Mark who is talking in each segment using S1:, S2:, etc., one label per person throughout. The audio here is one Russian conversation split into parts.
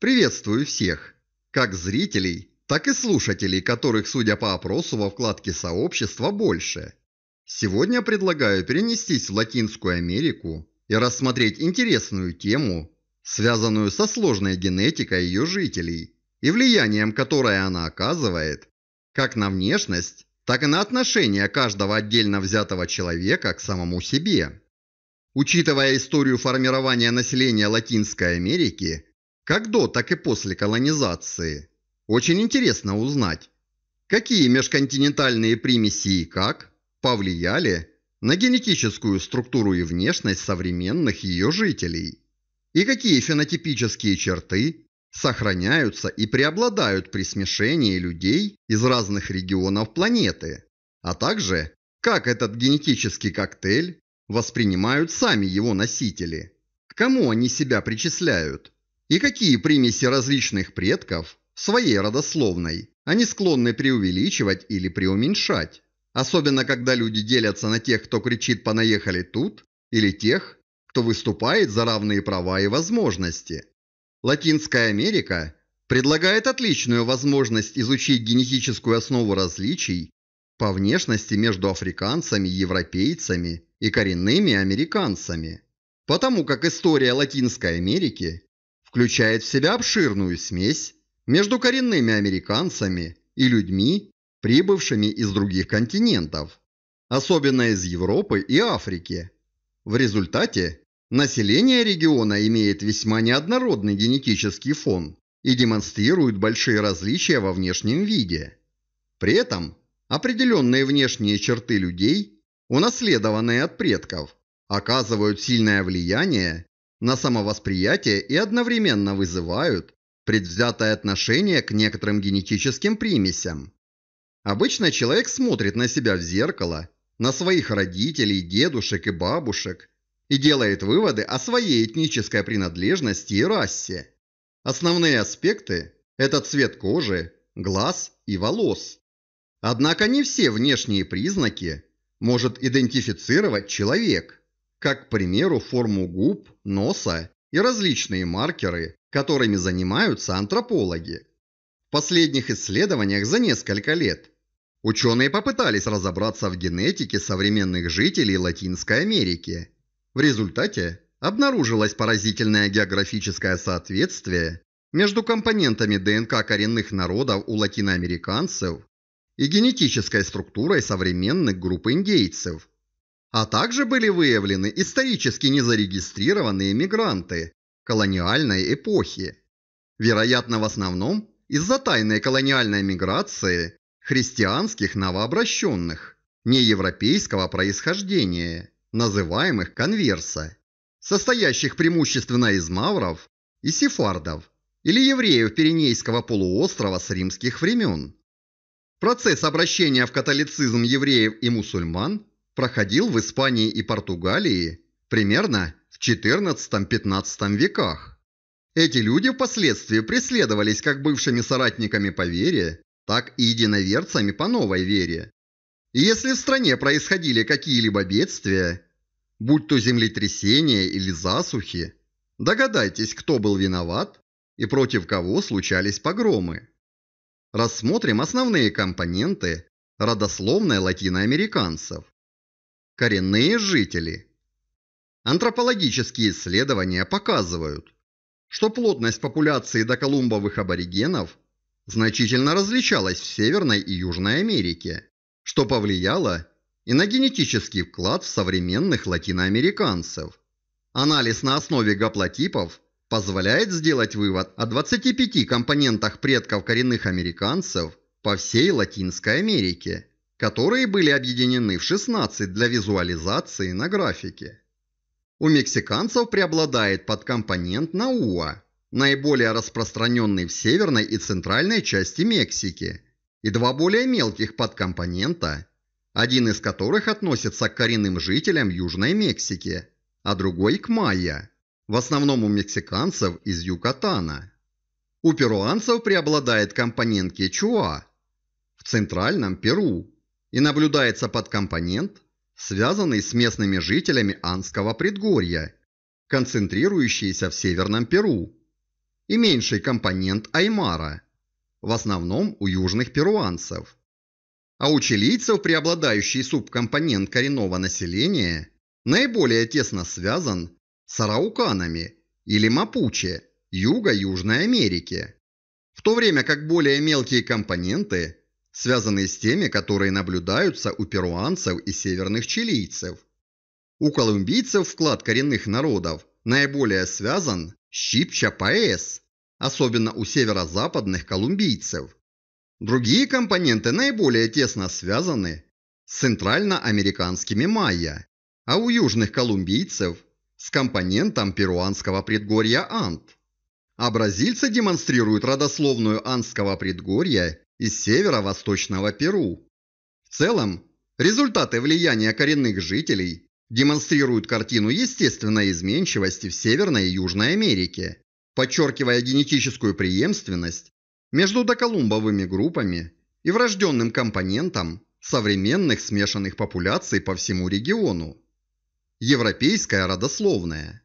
S1: Приветствую всех, как зрителей, так и слушателей, которых, судя по опросу во вкладке сообщества, больше. Сегодня предлагаю перенестись в Латинскую Америку и рассмотреть интересную тему, связанную со сложной генетикой ее жителей и влиянием, которое она оказывает, как на внешность, так и на отношение каждого отдельно взятого человека к самому себе. Учитывая историю формирования населения Латинской Америки – как до, так и после колонизации. Очень интересно узнать, какие межконтинентальные примеси и как повлияли на генетическую структуру и внешность современных ее жителей, и какие фенотипические черты сохраняются и преобладают при смешении людей из разных регионов планеты, а также как этот генетический коктейль воспринимают сами его носители, к кому они себя причисляют и какие примеси различных предков, своей родословной, они склонны преувеличивать или преуменьшать. Особенно, когда люди делятся на тех, кто кричит «понаехали тут», или тех, кто выступает за равные права и возможности. Латинская Америка предлагает отличную возможность изучить генетическую основу различий по внешности между африканцами, европейцами и коренными американцами. Потому как история Латинской Америки включает в себя обширную смесь между коренными американцами и людьми, прибывшими из других континентов, особенно из Европы и Африки. В результате население региона имеет весьма неоднородный генетический фон и демонстрирует большие различия во внешнем виде. При этом определенные внешние черты людей, унаследованные от предков, оказывают сильное влияние на самовосприятие и одновременно вызывают предвзятое отношение к некоторым генетическим примесям. Обычно человек смотрит на себя в зеркало, на своих родителей, дедушек и бабушек и делает выводы о своей этнической принадлежности и расе. Основные аспекты – это цвет кожи, глаз и волос. Однако не все внешние признаки может идентифицировать человек как, к примеру, форму губ, носа и различные маркеры, которыми занимаются антропологи. В последних исследованиях за несколько лет ученые попытались разобраться в генетике современных жителей Латинской Америки. В результате обнаружилось поразительное географическое соответствие между компонентами ДНК коренных народов у латиноамериканцев и генетической структурой современных групп индейцев – а также были выявлены исторически незарегистрированные мигранты колониальной эпохи. Вероятно, в основном из-за тайной колониальной миграции христианских новообращенных, неевропейского происхождения, называемых конверса, состоящих преимущественно из мавров и сефардов или евреев Пиренейского полуострова с римских времен. Процесс обращения в католицизм евреев и мусульман проходил в Испании и Португалии примерно в XIV-XV веках. Эти люди впоследствии преследовались как бывшими соратниками по вере, так и единоверцами по новой вере. И если в стране происходили какие-либо бедствия, будь то землетрясения или засухи, догадайтесь, кто был виноват и против кого случались погромы. Рассмотрим основные компоненты родословной латиноамериканцев коренные жители. Антропологические исследования показывают, что плотность популяции доколумбовых аборигенов значительно различалась в Северной и Южной Америке, что повлияло и на генетический вклад в современных латиноамериканцев. Анализ на основе гаплотипов позволяет сделать вывод о 25 компонентах предков коренных американцев по всей Латинской Америке которые были объединены в 16 для визуализации на графике. У мексиканцев преобладает подкомпонент Науа, наиболее распространенный в северной и центральной части Мексики, и два более мелких подкомпонента, один из которых относится к коренным жителям Южной Мексики, а другой к майя, в основном у мексиканцев из Юкатана. У перуанцев преобладает компонент кечуа, в центральном Перу и наблюдается подкомпонент, связанный с местными жителями Анского предгорья, концентрирующийся в Северном Перу, и меньший компонент Аймара, в основном у южных перуанцев. А у чилийцев преобладающий субкомпонент коренного населения наиболее тесно связан с арауканами или мапуче Юга-Южной Америки, в то время как более мелкие компоненты связанные с теми, которые наблюдаются у перуанцев и северных чилийцев. У колумбийцев вклад коренных народов наиболее связан с щипча-паэс, особенно у северо-западных колумбийцев. Другие компоненты наиболее тесно связаны с центральноамериканскими майя, а у южных колумбийцев с компонентом перуанского предгорья Ант. А бразильцы демонстрируют родословную анского предгорья из северо-восточного Перу. В целом, результаты влияния коренных жителей демонстрируют картину естественной изменчивости в Северной и Южной Америке, подчеркивая генетическую преемственность между доколумбовыми группами и врожденным компонентом современных смешанных популяций по всему региону. Европейская родословная.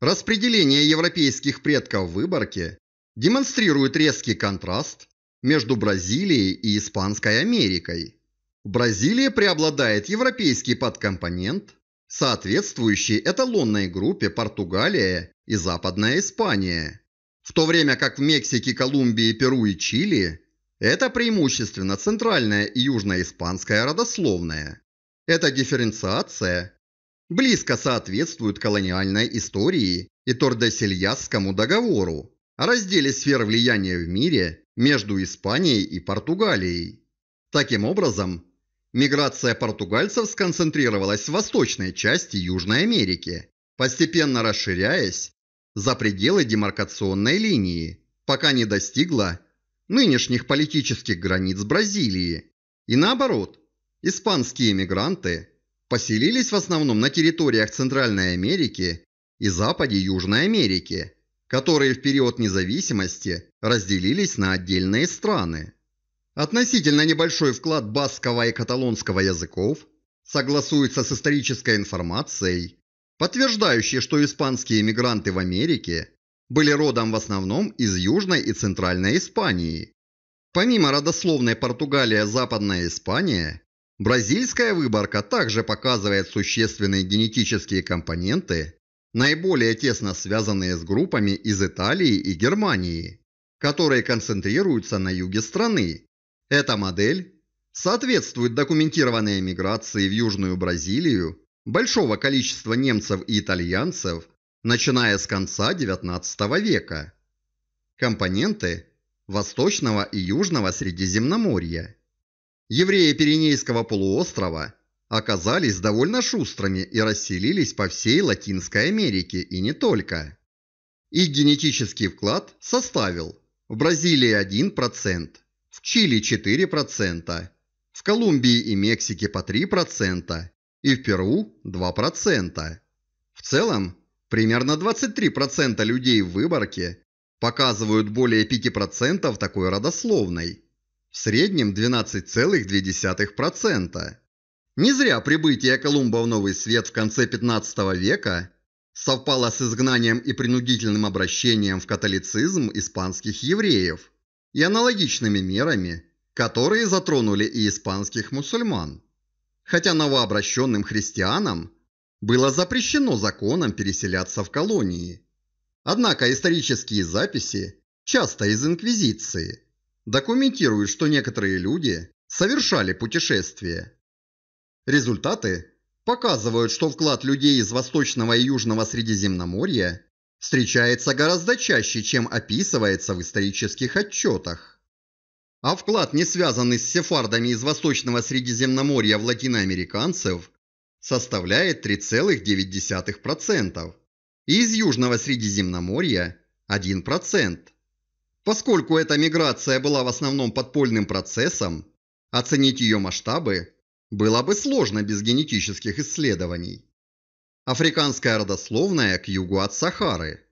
S1: Распределение европейских предков в выборке демонстрирует резкий контраст между Бразилией и Испанской Америкой. В Бразилии преобладает европейский подкомпонент, соответствующий эталонной группе Португалия и Западная Испания. В то время как в Мексике, Колумбии, Перу и Чили это преимущественно центральная и южноиспанская родословная. Эта дифференциация близко соответствует колониальной истории и Тордесильясскому договору, о разделе сфер влияния в мире между Испанией и Португалией. Таким образом, миграция португальцев сконцентрировалась в восточной части Южной Америки, постепенно расширяясь за пределы демаркационной линии, пока не достигла нынешних политических границ Бразилии. И наоборот, испанские мигранты поселились в основном на территориях Центральной Америки и Западе Южной Америки – которые в период независимости разделились на отдельные страны. Относительно небольшой вклад баского и каталонского языков согласуется с исторической информацией, подтверждающей, что испанские мигранты в Америке были родом в основном из Южной и Центральной Испании. Помимо родословной Португалия Западная Испания, бразильская выборка также показывает существенные генетические компоненты наиболее тесно связанные с группами из Италии и Германии, которые концентрируются на юге страны. Эта модель соответствует документированной миграции в Южную Бразилию большого количества немцев и итальянцев, начиная с конца XIX века. Компоненты Восточного и Южного Средиземноморья. Евреи Пиренейского полуострова – оказались довольно шустрыми и расселились по всей Латинской Америке и не только. Их генетический вклад составил в Бразилии 1%, в Чили 4%, в Колумбии и Мексике по 3% и в Перу 2%. В целом, примерно 23% людей в выборке показывают более 5% такой родословной, в среднем 12,2%. Не зря прибытие Колумба в Новый Свет в конце 15 века совпало с изгнанием и принудительным обращением в католицизм испанских евреев и аналогичными мерами, которые затронули и испанских мусульман. Хотя новообращенным христианам было запрещено законом переселяться в колонии. Однако исторические записи, часто из Инквизиции, документируют, что некоторые люди совершали путешествия, Результаты показывают, что вклад людей из Восточного и Южного Средиземноморья встречается гораздо чаще, чем описывается в исторических отчетах. А вклад, не связанный с сефардами из Восточного Средиземноморья в латиноамериканцев, составляет 3,9% и из Южного Средиземноморья – 1%. Поскольку эта миграция была в основном подпольным процессом, оценить ее масштабы было бы сложно без генетических исследований. Африканская родословная к югу от Сахары.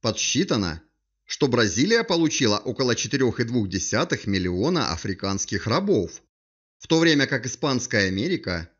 S1: Подсчитано, что Бразилия получила около 4,2 миллиона африканских рабов, в то время как Испанская Америка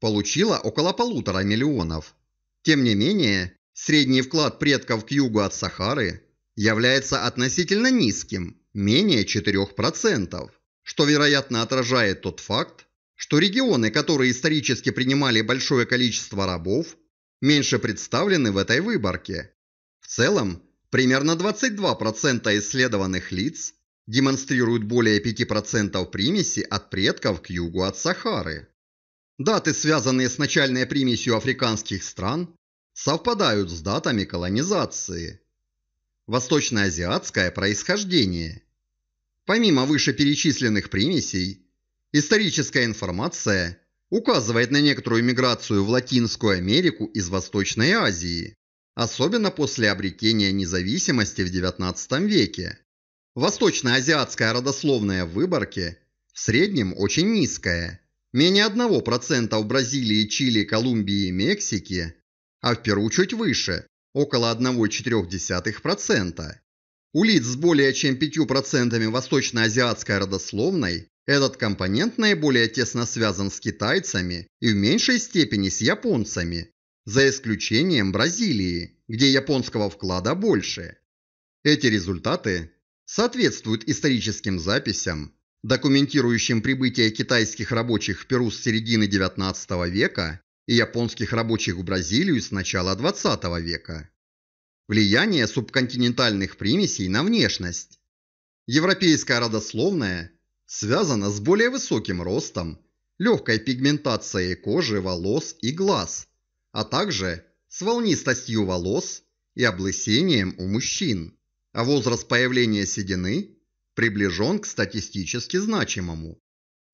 S1: получила около полутора миллионов. Тем не менее, средний вклад предков к югу от Сахары является относительно низким, менее 4%, что вероятно отражает тот факт, что регионы, которые исторически принимали большое количество рабов, меньше представлены в этой выборке. В целом, примерно 22% исследованных лиц демонстрируют более 5% примеси от предков к югу от Сахары. Даты, связанные с начальной примесью африканских стран, совпадают с датами колонизации. Восточноазиатское происхождение. Помимо вышеперечисленных примесей, Историческая информация указывает на некоторую миграцию в Латинскую Америку из Восточной Азии, особенно после обретения независимости в XIX веке. Восточно-азиатская родословная в выборке в среднем очень низкая, менее 1% в Бразилии, Чили, Колумбии и Мексике, а в Перу чуть выше, около 1,4%. У лиц с более чем 5% восточно-азиатской родословной этот компонент наиболее тесно связан с китайцами и в меньшей степени с японцами, за исключением Бразилии, где японского вклада больше. Эти результаты соответствуют историческим записям, документирующим прибытие китайских рабочих в Перу с середины XIX века и японских рабочих в Бразилию с начала XX века. Влияние субконтинентальных примесей на внешность. Европейская родословная связано с более высоким ростом, легкой пигментацией кожи, волос и глаз, а также с волнистостью волос и облысением у мужчин. А возраст появления седины приближен к статистически значимому.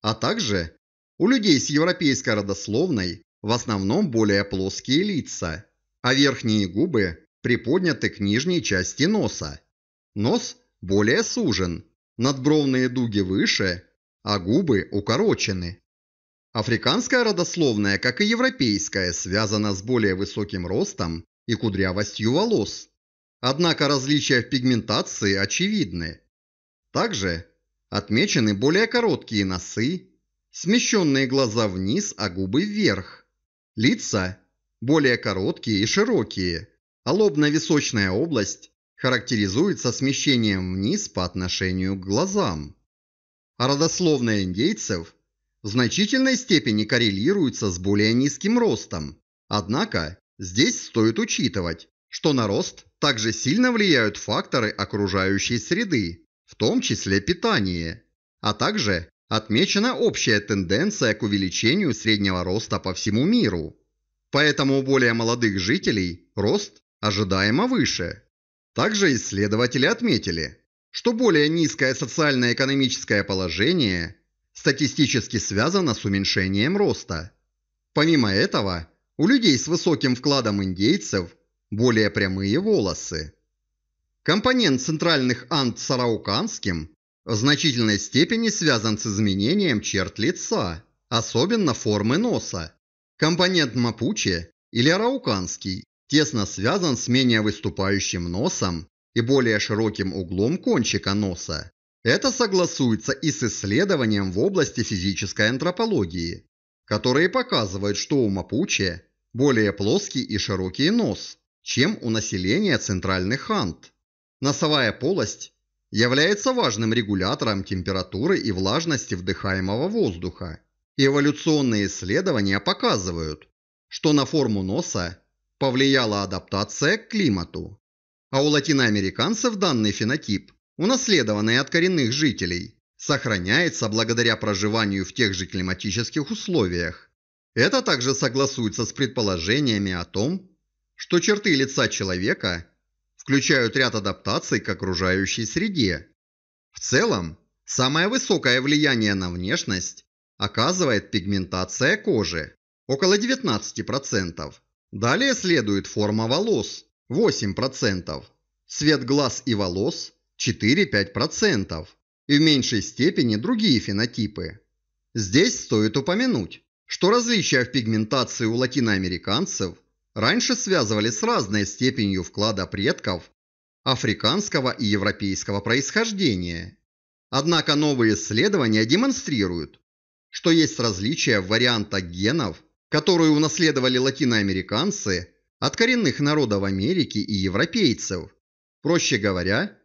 S1: А также у людей с европейской родословной в основном более плоские лица, а верхние губы приподняты к нижней части носа. Нос более сужен, надбровные дуги выше, а губы укорочены. Африканская родословная, как и европейская, связана с более высоким ростом и кудрявостью волос. Однако различия в пигментации очевидны. Также отмечены более короткие носы, смещенные глаза вниз, а губы вверх. Лица более короткие и широкие, а лобно-височная область характеризуется смещением вниз по отношению к глазам. А родословная индейцев в значительной степени коррелируется с более низким ростом. Однако здесь стоит учитывать, что на рост также сильно влияют факторы окружающей среды, в том числе питание, а также отмечена общая тенденция к увеличению среднего роста по всему миру. Поэтому у более молодых жителей рост ожидаемо выше. Также исследователи отметили, что более низкое социально-экономическое положение статистически связано с уменьшением роста. Помимо этого, у людей с высоким вкладом индейцев более прямые волосы. Компонент центральных ант сарауканским в значительной степени связан с изменением черт лица, особенно формы носа. Компонент мапуче или арауканский тесно связан с менее выступающим носом и более широким углом кончика носа. Это согласуется и с исследованием в области физической антропологии, которые показывают, что у мапуче более плоский и широкий нос, чем у населения центральных хант. Носовая полость является важным регулятором температуры и влажности вдыхаемого воздуха. Эволюционные исследования показывают, что на форму носа повлияла адаптация к климату. А у латиноамериканцев данный фенотип, унаследованный от коренных жителей, сохраняется благодаря проживанию в тех же климатических условиях. Это также согласуется с предположениями о том, что черты лица человека включают ряд адаптаций к окружающей среде. В целом, самое высокое влияние на внешность оказывает пигментация кожи – около 19%, Далее следует форма волос 8%, цвет глаз и волос 4-5% и в меньшей степени другие фенотипы. Здесь стоит упомянуть, что различия в пигментации у латиноамериканцев раньше связывали с разной степенью вклада предков африканского и европейского происхождения. Однако новые исследования демонстрируют, что есть различия в вариантах генов которую унаследовали латиноамериканцы от коренных народов Америки и европейцев. Проще говоря,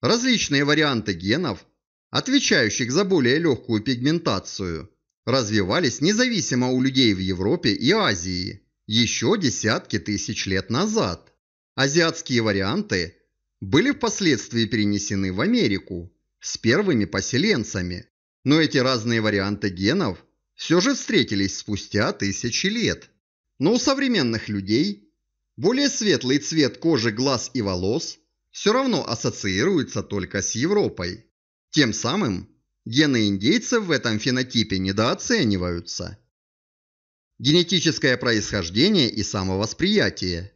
S1: различные варианты генов, отвечающих за более легкую пигментацию, развивались независимо у людей в Европе и Азии еще десятки тысяч лет назад. Азиатские варианты были впоследствии перенесены в Америку с первыми поселенцами, но эти разные варианты генов все же встретились спустя тысячи лет. Но у современных людей более светлый цвет кожи, глаз и волос все равно ассоциируется только с Европой. Тем самым гены индейцев в этом фенотипе недооцениваются. Генетическое происхождение и самовосприятие.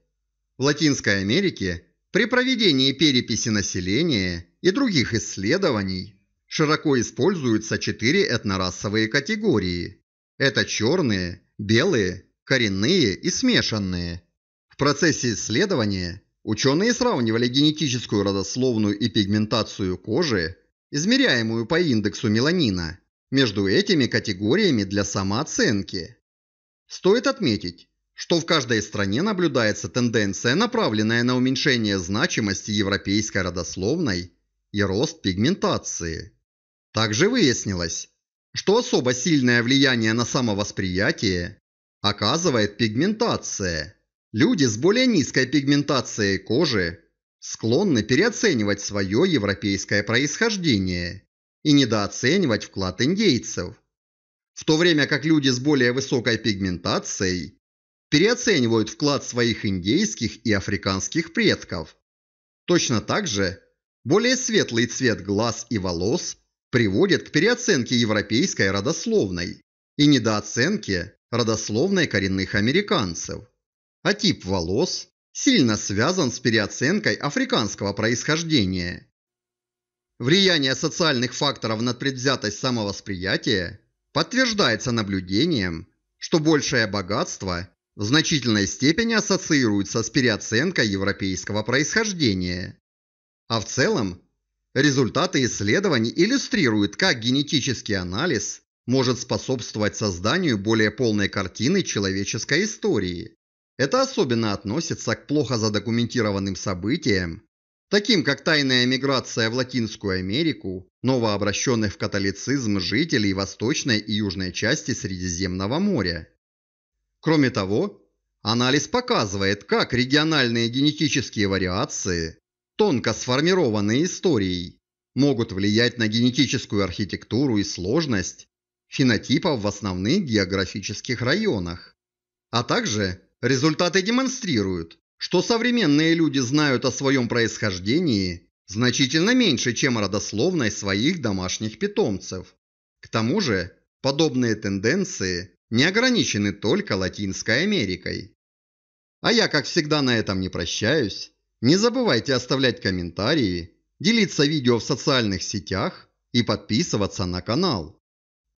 S1: В Латинской Америке при проведении переписи населения и других исследований Широко используются четыре этнорасовые категории. Это черные, белые, коренные и смешанные. В процессе исследования ученые сравнивали генетическую родословную и пигментацию кожи, измеряемую по индексу меланина, между этими категориями для самооценки. Стоит отметить, что в каждой стране наблюдается тенденция, направленная на уменьшение значимости европейской родословной и рост пигментации. Также выяснилось, что особо сильное влияние на самовосприятие оказывает пигментация. Люди с более низкой пигментацией кожи склонны переоценивать свое европейское происхождение и недооценивать вклад индейцев, в то время как люди с более высокой пигментацией переоценивают вклад своих индейских и африканских предков. Точно так же более светлый цвет глаз и волос – приводит к переоценке европейской родословной и недооценке родословной коренных американцев. А тип волос сильно связан с переоценкой африканского происхождения. Влияние социальных факторов на предвзятость самовосприятия подтверждается наблюдением, что большее богатство в значительной степени ассоциируется с переоценкой европейского происхождения. А в целом Результаты исследований иллюстрируют, как генетический анализ может способствовать созданию более полной картины человеческой истории. Это особенно относится к плохо задокументированным событиям, таким как тайная миграция в Латинскую Америку, новообращенных в католицизм жителей восточной и южной части Средиземного моря. Кроме того, анализ показывает, как региональные генетические вариации тонко сформированные историей, могут влиять на генетическую архитектуру и сложность фенотипов в основных географических районах. А также результаты демонстрируют, что современные люди знают о своем происхождении значительно меньше, чем родословной своих домашних питомцев. К тому же, подобные тенденции не ограничены только Латинской Америкой. А я, как всегда, на этом не прощаюсь не забывайте оставлять комментарии, делиться видео в социальных сетях и подписываться на канал.